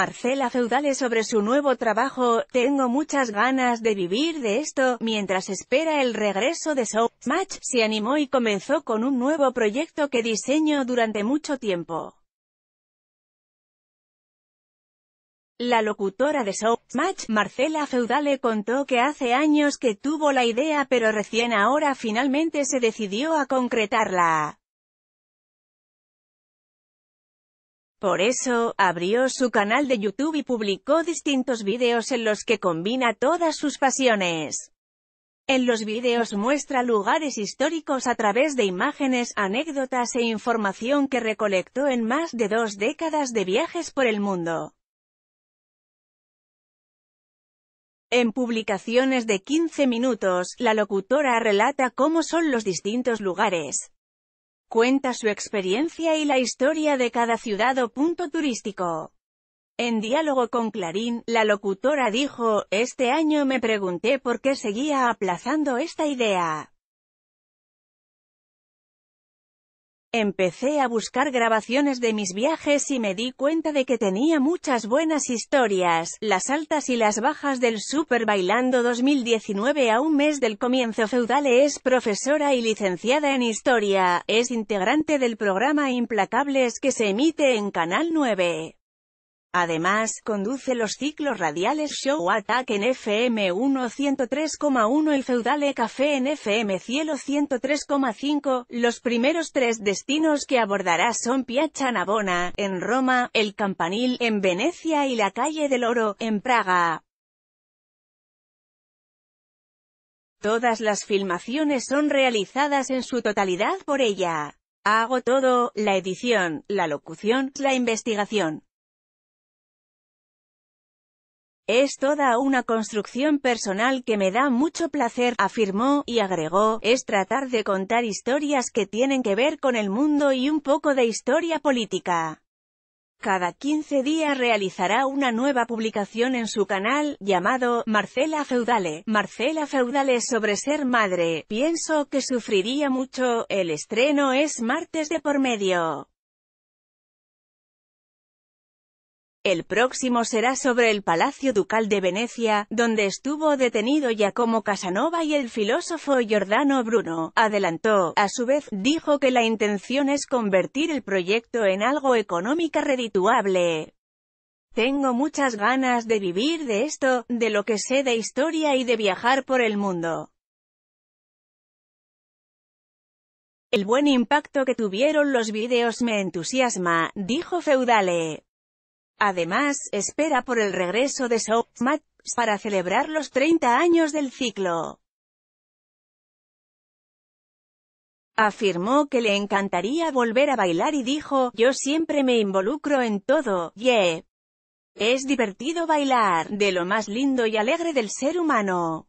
Marcela Feudale sobre su nuevo trabajo, tengo muchas ganas de vivir de esto, mientras espera el regreso de Showmatch, se animó y comenzó con un nuevo proyecto que diseñó durante mucho tiempo. La locutora de Showmatch, Marcela Feudale contó que hace años que tuvo la idea pero recién ahora finalmente se decidió a concretarla. Por eso, abrió su canal de YouTube y publicó distintos vídeos en los que combina todas sus pasiones. En los vídeos muestra lugares históricos a través de imágenes, anécdotas e información que recolectó en más de dos décadas de viajes por el mundo. En publicaciones de 15 minutos, la locutora relata cómo son los distintos lugares, Cuenta su experiencia y la historia de cada ciudad o punto turístico. En diálogo con Clarín, la locutora dijo, este año me pregunté por qué seguía aplazando esta idea. Empecé a buscar grabaciones de mis viajes y me di cuenta de que tenía muchas buenas historias, las altas y las bajas del Super Bailando 2019 a un mes del comienzo feudal es profesora y licenciada en historia, es integrante del programa Implacables que se emite en Canal 9. Además, conduce los ciclos radiales Show Attack en FM 1 103,1 y Feudale Café en FM Cielo 103,5. Los primeros tres destinos que abordará son Piazza Navona, en Roma, El Campanil, en Venecia y la Calle del Oro, en Praga. Todas las filmaciones son realizadas en su totalidad por ella. Hago todo, la edición, la locución, la investigación. Es toda una construcción personal que me da mucho placer, afirmó, y agregó, es tratar de contar historias que tienen que ver con el mundo y un poco de historia política. Cada 15 días realizará una nueva publicación en su canal, llamado, Marcela Feudale. Marcela Feudale sobre ser madre, pienso que sufriría mucho, el estreno es martes de por medio. El próximo será sobre el Palacio Ducal de Venecia, donde estuvo detenido Giacomo Casanova y el filósofo Giordano Bruno, adelantó. A su vez, dijo que la intención es convertir el proyecto en algo económica redituable. Tengo muchas ganas de vivir de esto, de lo que sé de historia y de viajar por el mundo. El buen impacto que tuvieron los vídeos me entusiasma, dijo Feudale. Además, espera por el regreso de Showmatch para celebrar los 30 años del ciclo. Afirmó que le encantaría volver a bailar y dijo, yo siempre me involucro en todo, yeah. Es divertido bailar, de lo más lindo y alegre del ser humano.